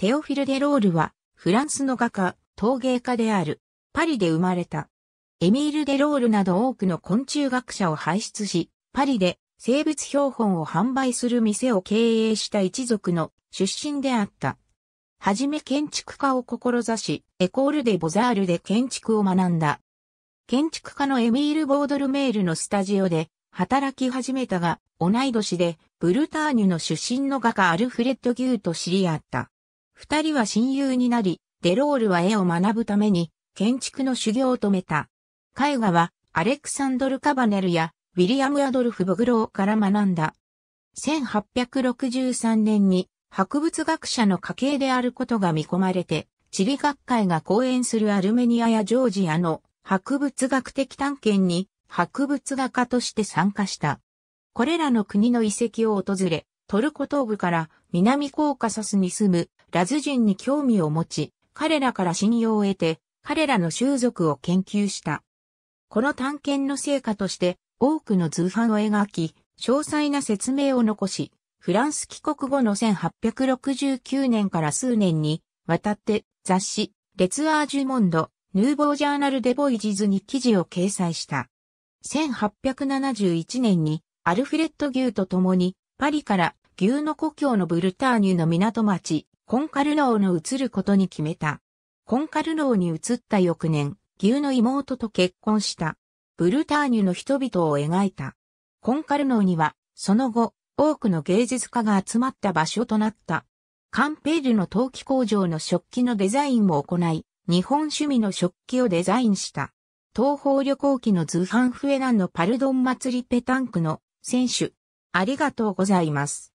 テオフィル・デ・ロールは、フランスの画家、陶芸家である、パリで生まれた。エミール・デ・ロールなど多くの昆虫学者を輩出し、パリで生物標本を販売する店を経営した一族の出身であった。はじめ建築家を志し、エコール・デ・ボザールで建築を学んだ。建築家のエミール・ボードルメールのスタジオで働き始めたが、同い年でブルターニュの出身の画家アルフレッド・ギューと知り合った。二人は親友になり、デロールは絵を学ぶために建築の修行を止めた。絵画はアレクサンドル・カバネルやウィリアム・アドルフ・ボグローから学んだ。1863年に博物学者の家系であることが見込まれて、地理学会が講演するアルメニアやジョージアの博物学的探検に博物画家として参加した。これらの国の遺跡を訪れ、トルコ東部から南コーカサスに住むラズ人に興味を持ち、彼らから信用を得て、彼らの習俗を研究した。この探検の成果として多くの図版を描き、詳細な説明を残し、フランス帰国後の1869年から数年にわたって雑誌、レツアージュモンド、ヌーボージャーナルデボイジズに記事を掲載した。1871年にアルフレッド・ギューと共にパリから牛の故郷のブルターニュの港町、コンカルノーの移ることに決めた。コンカルノーに移った翌年、牛の妹と結婚した。ブルターニュの人々を描いた。コンカルノーには、その後、多くの芸術家が集まった場所となった。カンペールの陶器工場の食器のデザインも行い、日本趣味の食器をデザインした。東方旅行記のズハンフエナンのパルドン祭りペタンクの選手。ありがとうございます。